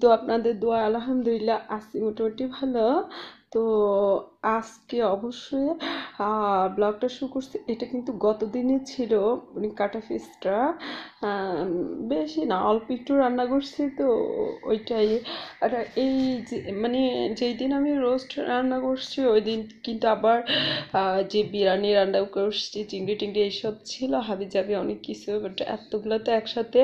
তো আপনাদের দোয়া আলহামদুলিল্লাহ আছি মোটামুটি ভালো তো আজকে অবশ্যই ব্লগটা শুরু করছি এটা কিন্তু গত দিনে ছিল কাটা ফিসটা বেশি না অল্প একটু রান্না করছি তো ওইটাই আর এই যে মানে যেই দিন আমি রোস্ট রান্না করছি ওই দিন কিন্তু আবার যে বিরিয়ানি রান্না করছি চিংড়ি টিংড়ি এইসব ছিল হাবি যাবি অনেক কিছু বাট এতগুলো তো একসাথে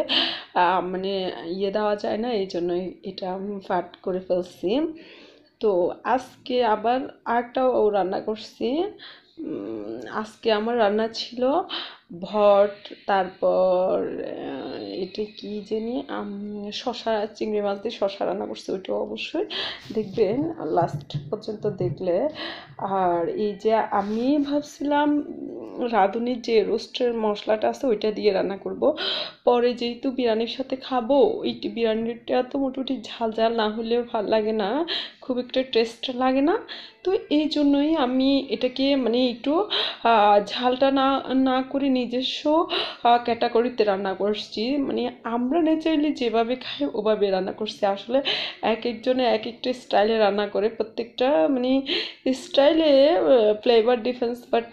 মানে ইয়ে দেওয়া যায় না এই জন্য এটা ফাট করে ফেলছি তো আজকে আবার ও রান্না করছি আজকে আমার রান্না ছিল ভট তারপর এটা কি জানি শশা চিংড়ি মাছ দিয়ে শশা রান্না করছে ওইটাও অবশ্যই দেখবেন লাস্ট পর্যন্ত দেখলে আর এই যে আমি ভাবছিলাম রাঁধুনির যে রোস্টের মশলাটা আছে ওইটা দিয়ে রান্না করব পরে যেহেতু বিরিয়ানির সাথে খাবো এই বিরিয়ানিটা তো মোটামুটি ঝাল ঝাল না হলেও ভাল লাগে না খুব একটা টেস্ট লাগে না তো এই জন্যই আমি এটাকে মানে একটু ঝালটা না না করে নিয়ে নিজস্ব ক্যাটাগরিতে রান্না করছি মানে আমরা ন্যাচারালি যেভাবে খাই ওভাবে রান্না করছি আসলে এক একজনে এক একটা স্টাইলে রান্না করে প্রত্যেকটা মানে স্টাইলে ফ্লেভার ডিফারেন্স বাট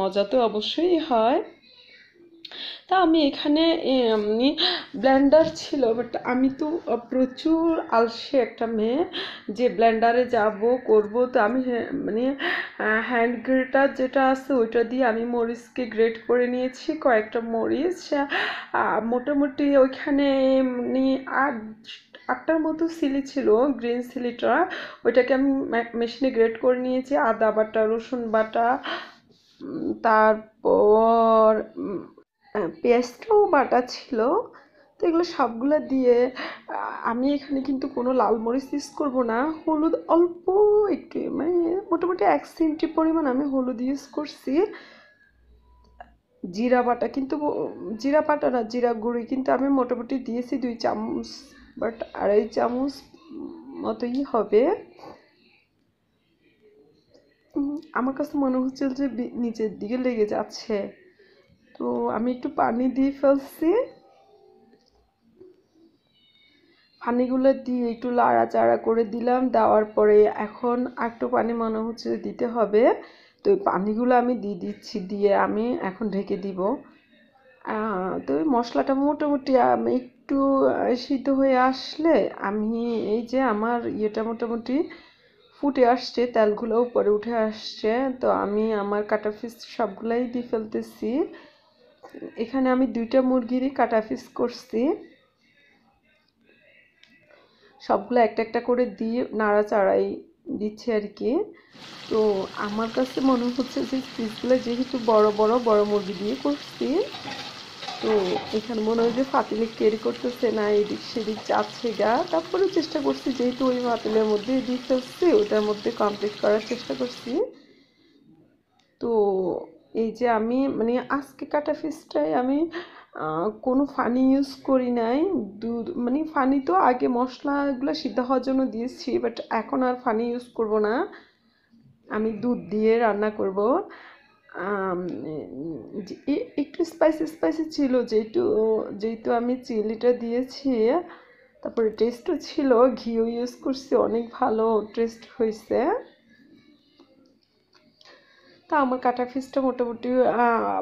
মজা তো অবশ্যই হয় তা আমি এখানে এমনি ব্ল্যান্ডার ছিল বাট আমি তো প্রচুর আলসে একটা মেয়ে যে ব্ল্যান্ডারে যাব করব তো আমি মানে হ্যান্ড গ্রেটার যেটা আছে ওইটা দিয়ে আমি মরিচকে গ্রেট করে নিয়েছি কয়েকটা মরিচ মোটামুটি ওইখানে এমনি আট আটটার মতো সিলি ছিল গ্রিন সিলিটা ওইটাকে আমি মেশিনে গ্রেট করে নিয়েছি আদা বাটা রসুন বাটা তারপর পেঁয়াজটাও বাটা ছিল তো এগুলো সবগুলো দিয়ে আমি এখানে কিন্তু কোনো লাল মরিচ ইউজ করবো না হলুদ অল্প একটু মানে মোটামুটি এক সেন্টি পরিমাণ আমি হলুদ ইউজ করছি জিরা বাটা কিন্তু জিরা বাটা না জিরা গুঁড়ি কিন্তু আমি মোটামুটি দিয়েছি দুই চামচ বাট আড়াই চামচ মতোই হবে আমার কাছে মনে হচ্ছিল যে নিচের দিকে লেগে যাচ্ছে তো আমি একটু পানি দিয়ে ফেলছি পানিগুলো দিয়ে একটু লাড়াচাড়া করে দিলাম দেওয়ার পরে এখন একটু পানি মনে হচ্ছে দিতে হবে তো পানিগুলো আমি দিয়ে দিচ্ছি দিয়ে আমি এখন ঢেকে দিব তো মশলাটা মোটামুটি আমি একটু সিদ্ধ হয়ে আসলে আমি এই যে আমার ইয়েটা মোটামুটি ফুটে আসছে তেলগুলো উপরে উঠে আসছে তো আমি আমার কাটা ফিস সবগুলাই দিয়ে ফেলতেছি এখানে আমি দুইটা মুরগিরই কাটা পিস করছি সবগুলো একটা একটা করে দিয়ে নাড়াচাড়াই দিচ্ছে আর কি তো আমার কাছে মনে হচ্ছে যে পিসগুলো যেহেতু বড় বড় বড় মুরগি দিয়ে করছি তো এখানে মনে হয় যে ফাতিলে কেরি করতেছে না এদিক সেদিক যাচ্ছে গা তারপরে চেষ্টা করছি যেহেতু ওই ফাতিলের মধ্যে এদিক হচ্ছে ওটার মধ্যে কমপ্লিট করার চেষ্টা করছি তো এই যে আমি মানে আজকে কাটা ফিসটাই আমি কোনো ফানি ইউজ করি নাই দুধ মানে ফানি তো আগে মশলাগুলো সিদ্ধ হওয়ার জন্য দিয়েছি বাট এখন আর ফানি ইউজ করব না আমি দুধ দিয়ে রান্না করব একটু স্পাইসি স্পাইসি ছিল যেহেতু যেহেতু আমি চিলিটা দিয়েছি তারপরে টেস্টও ছিল ঘিও ইউজ করছি অনেক ভালো টেস্ট হয়েছে তা আমার কাটা ফিসটা মোটামুটি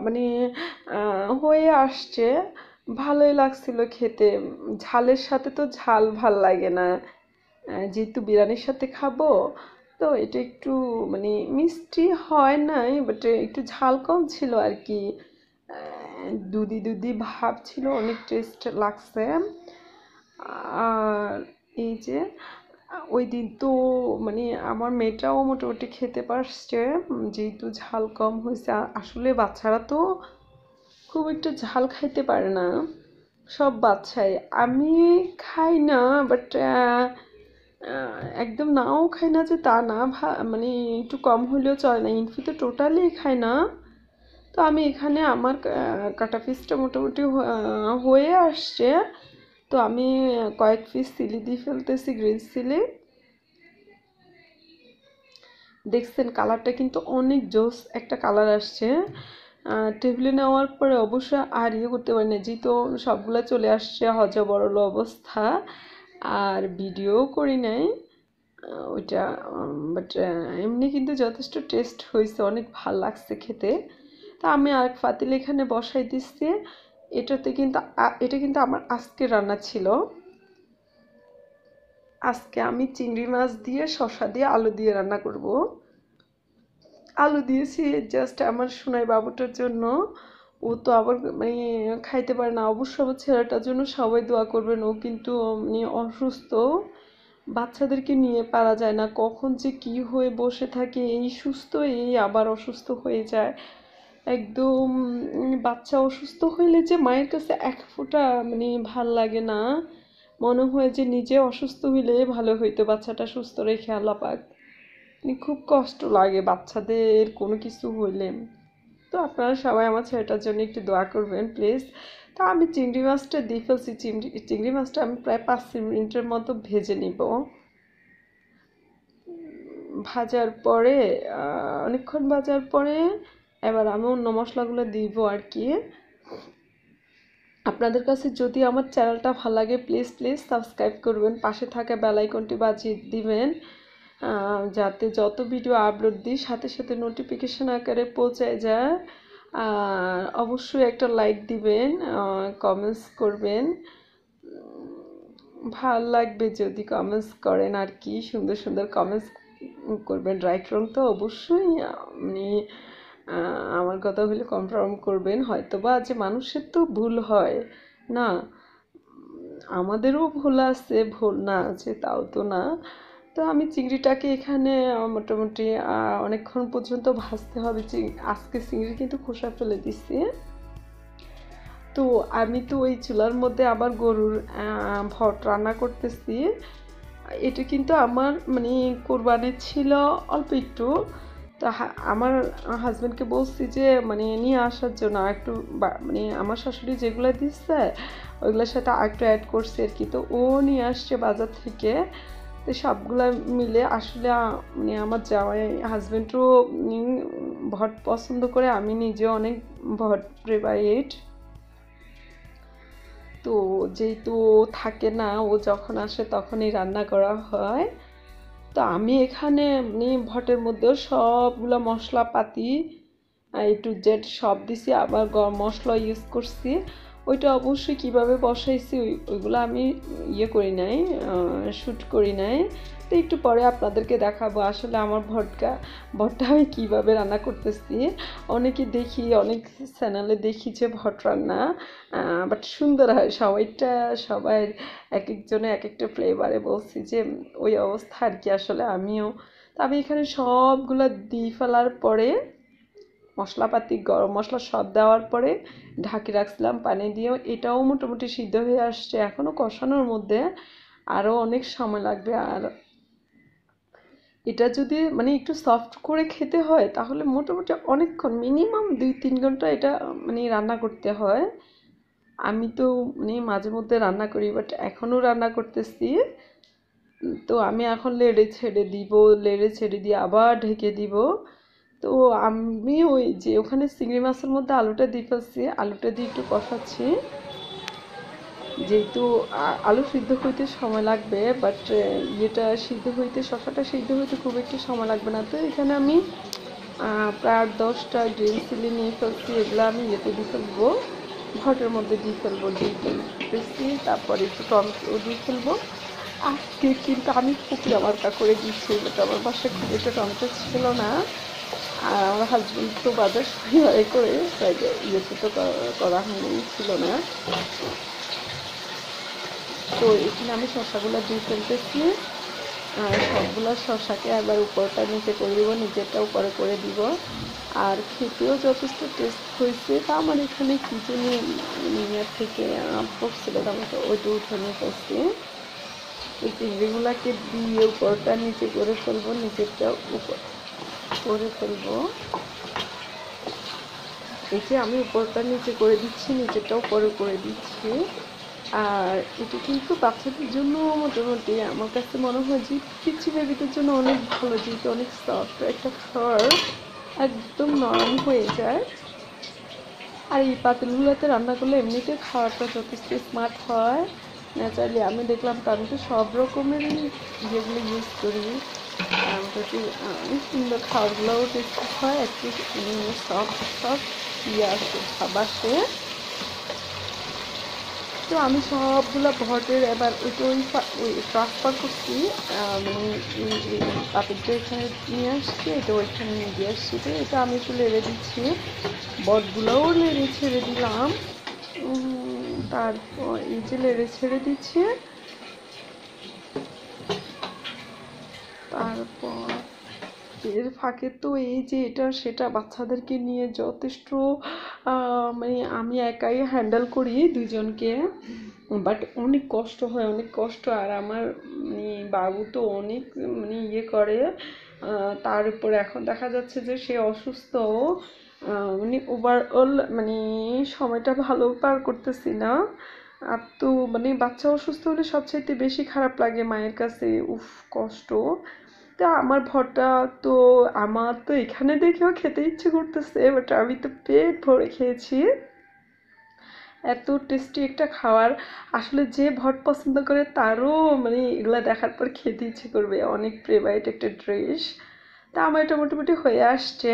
মানে হয়ে আসছে ভালোই লাগছিল খেতে ঝালের সাথে তো ঝাল ভাল লাগে না যেহেতু বিরিয়ানির সাথে খাবো তো এটা একটু মানে মিষ্টি হয় নাই বাট একটু ঝাল কম ছিল আর কি দুদি দুদি ভাব ছিল অনেক টেস্ট লাগছে আর এই যে ওই দিন তো মানে আমার মেয়েটাও মোটামুটি খেতে পারছে যেহেতু ঝাল কম হয়েছে আসলে বাচ্চারা তো খুব একটা ঝাল খাইতে পারে না সব বাচ্চাই আমি খাই না বাট একদম নাও খাই না যে তা না মানে একটু কম হলেও চলে না ইনফি তো টোটালি খাই না তো আমি এখানে আমার কাটা পিসটা মোটামুটি হয়ে আসছে তো আমি কয়েক পিস সিলি দিয়ে ফেলতেছি গ্রিন সিলি দেখছেন কালারটা কিন্তু অনেক জোস একটা কালার আসছে টেবিলে নেওয়ার পরে অবশ্য আর ইয়ে করতে পারি না যেহেতু সবগুলো চলে আসছে হজবরল অবস্থা আর ভিডিও করি নাই ওইটা বাট এমনি কিন্তু যথেষ্ট টেস্ট হয়েছে অনেক ভাল লাগছে খেতে তা আমি আর ফাতিল এখানে বসাই দিচ্ছি এটাতে কিন্তু এটা কিন্তু আমার আজকে রান্না ছিল আজকে আমি চিংড়ি মাছ দিয়ে শশা দিয়ে আলু দিয়ে রান্না করব আলু দিয়েছি জাস্ট আমার সোনাই বাবুটার জন্য ও তো আবার মানে খাইতে পারে না অবশ্য আমার ছেলেটার জন্য সবাই দোয়া করবেন ও কিন্তু মানে অসুস্থ বাচ্চাদেরকে নিয়ে পারা যায় না কখন যে কি হয়ে বসে থাকে এই সুস্থ এই আবার অসুস্থ হয়ে যায় একদম মানে বাচ্চা অসুস্থ হইলে যে মায়ের কাছে এক ফোঁটা মানে ভাল লাগে না মনে হয় যে নিজে অসুস্থ হইলে ভালো হইতো বাচ্চাটা সুস্থ রেখে আল্লাপাক মানে খুব কষ্ট লাগে বাচ্চাদের কোনো কিছু হইলে তো আপনারা সবাই আমার ছেলেটার জন্য একটু দোয়া করবেন প্লিজ তো আমি চিংড়ি মাছটা দিয়ে ফেলছি চিংড়ি চিংড়ি মাছটা আমি প্রায় পাঁচ মিনিটের মতো ভেজে নিব ভাজার পরে অনেকক্ষণ ভাজার পরে এবার আমি অন্য মশলাগুলো দিব আর কি আপনাদের কাছে যদি আমার চ্যানেলটা ভালো লাগে প্লিজ প্লিজ সাবস্ক্রাইব করবেন পাশে থাকা বেলাইকনটি বাজিয়ে দিবেন যাতে যত ভিডিও আপলোড দিই সাথে সাথে নোটিফিকেশান আকারে পৌঁছায় যায় আর অবশ্যই একটা লাইক দিবেন কমেন্টস করবেন ভাল লাগবে যদি কমেন্টস করেন আর কি সুন্দর সুন্দর কমেন্টস করবেন রাইট রং তো অবশ্যই আপনি আমার কথা হলে কনফার্ম করবেন হয়তো বা যে মানুষের তো ভুল হয় না আমাদেরও ভুল আছে ভুল না আছে তাও তো না তো আমি চিংড়িটাকে এখানে মোটামুটি অনেকক্ষণ পর্যন্ত ভাজতে হবে আজকে চিংড়ি কিন্তু খোসা ফেলে দিচ্ছি তো আমি তো ওই চুলার মধ্যে আবার গরুর ভট রান্না করতেছি এটা কিন্তু আমার মানে কোরবানির ছিল অল্প একটু তো আমার হাজব্যান্ডকে বলছি যে মানে নিয়ে আসার জন্য আর একটু মানে আমার শাশুড়ি যেগুলো দিচ্ছে ওইগুলোর সাথে আর একটু অ্যাড করছে আর কি তো ও নিয়ে আসছে বাজার থেকে তো সবগুলো মিলে আসলে মানে আমার জামাই হাজব্যান্ডও ভট পছন্দ করে আমি নিজে অনেক ভট প্রেভাইট তো যেহেতু থাকে না ও যখন আসে তখনই রান্না করা হয় তো আমি এখানে এমনি ভটের মধ্যেও সবগুলো মশলাপাতি এ টু জেড সব দিছি আবার গরম মশলা ইউজ করছি ওইটা অবশ্যই কিভাবে বসাইছি ওইগুলো আমি ইয়ে করি নাই শ্যুট করি নাই তো একটু পরে আপনাদেরকে দেখাবো আসলে আমার ভটকা ভটটা আমি কীভাবে রান্না করতেছি অনেকে দেখি অনেক চ্যানেলে দেখি যে ভট রান্না বাট সুন্দর হয় সবাইটা সবাই এক একজনে এক একটা ফ্লেভারে বলছি যে ওই অবস্থা আর কি আসলে আমিও তো আমি এখানে সবগুলো দিয়ে ফেলার পরে মশলাপাতি গরম মশলা সব দেওয়ার পরে ঢাকি রাখছিলাম পানি দিয়েও এটাও মোটামুটি সিদ্ধ হয়ে আসছে এখনও কষানোর মধ্যে আরও অনেক সময় লাগবে আর এটা যদি মানে একটু সফট করে খেতে হয় তাহলে মোটামুটি অনেকক্ষণ মিনিমাম দুই তিন ঘন্টা এটা মানে রান্না করতে হয় আমি তো মানে মাঝে মধ্যে রান্না করি বাট এখনও রান্না করতেছি তো আমি এখন লেড়ে ছেড়ে দিব লেড়ে ছেড়ে দিয়ে আবার ঢেকে দিব তো আমি ওই যে ওখানে চিংড়ি মাছের মধ্যে আলুটা দিয়ে ফেলছি আলুটা দিয়ে একটু কষাচ্ছি যেহেতু আলু সিদ্ধ হইতে সময় লাগবে বাট যেটা সিদ্ধ হইতে শশাটা সিদ্ধ হইতে খুব একটু সময় লাগবে না তো এখানে আমি প্রায় দশটা ড্রেন সিলি নিয়ে ফেলছি এগুলো আমি ইয়েতে দিয়ে ফেলবো ঘটের মধ্যে দিয়ে ফেলবো দিয়ে তারপরে একটু টমেটো দিয়ে ফেলবো আজকে কিন্তু আমি খুব ব্যবহার করে দিচ্ছি এটা আমার বাসায় খুব একটা টমেটো ছিল না আর আমার হাজব্যান্ড তো বাজার শনিবারে করে ইয়েতে তো করা হয়নি ছিল না তো এখানে আমি শশাগুলো দিয়ে ফেলতেছি আর সবগুলো শশাকে আবার উপরটা নিচে করে দিব নিজেরটা উপরে করে দিব আর খেতেও যথেষ্ট টেস্ট হয়েছে তা আমার এখানে কিছু নিয়ে থেকে পড়ছিল আমাকে ওইটা উঠানো করছি এই চিংড়িগুলাকে দিয়ে উপরটা নিচে করে ফেলবো নিচেরটা উপর করে ফেলবো এই যে আমি উপরটা নিচে করে দিচ্ছি নিচেটাও পরে করে দিচ্ছি আর এটা কিন্তু বাচ্চাদের জন্য মোটামুটি আমার কাছে মনে হয় যে পিচ্ছি বেবিদের জন্য অনেক ভালো যেহেতু অনেক সফট একটা খড় একদম নরম হয়ে যায় আর এই পাতিলগুলোতে রান্না করলে এমনিতে খাওয়াটা যথেষ্ট স্মার্ট হয় ন্যাচারালি আমি দেখলাম তার আমি তো সব রকমেরই যেগুলো ইউজ করি প্রচুর কিংবা খাওয়াগুলোও টেস্টি হয় একটু সফট সফট ইয়ার খাবার সে তো আমি সবগুলো ভটের এবার ওই ট্রান্সফার করছি মানে পাপেরটা এখানে নিয়ে আসছি এটা ওইখানে নিয়ে দিয়ে আসছি তো এটা আমি একটু লেড়ে দিচ্ছি বটগুলোও নেড়ে ছেড়ে দিলাম তারপর এই যে লেড়ে ছেড়ে দিচ্ছে ফাঁকে তো এই যে এটা সেটা বাচ্চাদেরকে নিয়ে যথেষ্ট মানে আমি একাই হ্যান্ডেল করি দুজনকে বাট অনেক কষ্ট হয় অনেক কষ্ট আর আমার মানে বাবু তো অনেক মানে ইয়ে করে তার উপর এখন দেখা যাচ্ছে যে সে অসুস্থ মানে ওভারঅল মানে সময়টা ভালো পার করতেছি না আর তো মানে বাচ্চা অসুস্থ হলে সবচাইতে বেশি খারাপ লাগে মায়ের কাছে উফ কষ্ট তা আমার ভর্তা তো আমার তো এখানে দেখেও খেতে ইচ্ছে করতেছে বাট আমি তো পেট ভরে খেয়েছি এত টেস্টি একটা খাওয়ার আসলে যে ভট পছন্দ করে তারও মানে এগুলা দেখার পর খেতে ইচ্ছে করবে অনেক প্রেভাইট একটা ড্রেস তা আমার এটা মোটামুটি হয়ে আসছে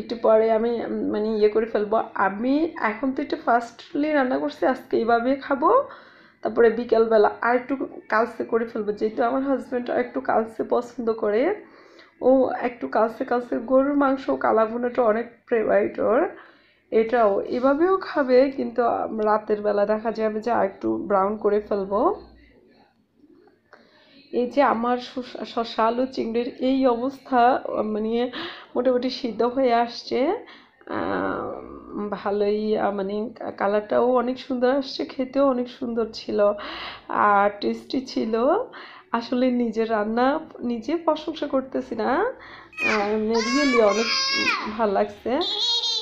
একটু পরে আমি মানে ইয়ে করে ফেলবো আমি এখন তো একটু ফার্স্টলি রান্না করছি আজকে এইভাবে খাবো তারপরে বিকেলবেলা আর একটু কালসে করে ফেলবো যেহেতু আমার হাজব্যান্ড একটু কালসে পছন্দ করে ও একটু কালসে কালসে গরুর মাংস কালাভুনাটা অনেক ফেভারিট ওর এটাও এভাবেও খাবে কিন্তু রাতের বেলা দেখা যাবে যে আর একটু ব্রাউন করে ফেলবো এই যে আমার শশা আলু চিংড়ির এই অবস্থা মানে মোটামুটি সিদ্ধ হয়ে আসছে ভালোই মানে কালারটাও অনেক সুন্দর আসছে খেতেও অনেক সুন্দর ছিল আর টেস্টি ছিল আসলে নিজের রান্না নিজে প্রশংসা করতেছি না রিয়েলি অনেক ভালো লাগছে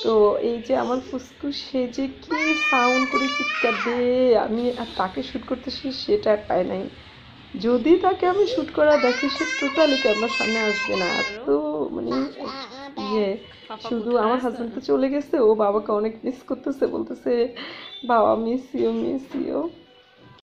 তো এই যে আমার ফুসকু সে যে কি সাউন্ড করে চিৎকার দিয়ে আমি তাকে শ্যুট করতেছি সেটা পাই নাই যদি তাকে আমি শ্যুট করা দেখি সে টোটালি ক্যামেরার সামনে আসবে না এত মানে যে ইয়ে, শুধু আমার হাজব্যান্ড তো চলে গেছে ও বাবাকে অনেক মিস করতেছে বলতেছে বাবা মিস ইউ মিস ইউ